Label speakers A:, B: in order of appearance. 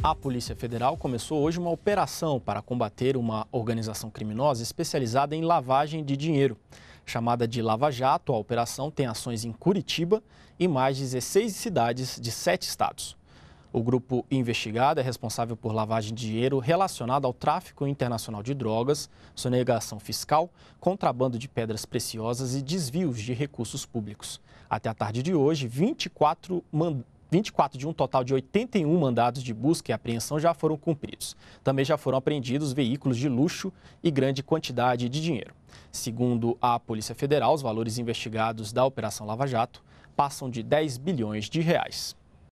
A: A Polícia Federal começou hoje uma operação para combater uma organização criminosa especializada em lavagem de dinheiro. Chamada de Lava Jato, a operação tem ações em Curitiba e mais 16 cidades de sete estados. O grupo investigado é responsável por lavagem de dinheiro relacionado ao tráfico internacional de drogas, sonegação fiscal, contrabando de pedras preciosas e desvios de recursos públicos. Até a tarde de hoje, 24 mandados 24 de um total de 81 mandados de busca e apreensão já foram cumpridos. Também já foram apreendidos veículos de luxo e grande quantidade de dinheiro. Segundo a Polícia Federal, os valores investigados da Operação Lava Jato passam de 10 bilhões de reais.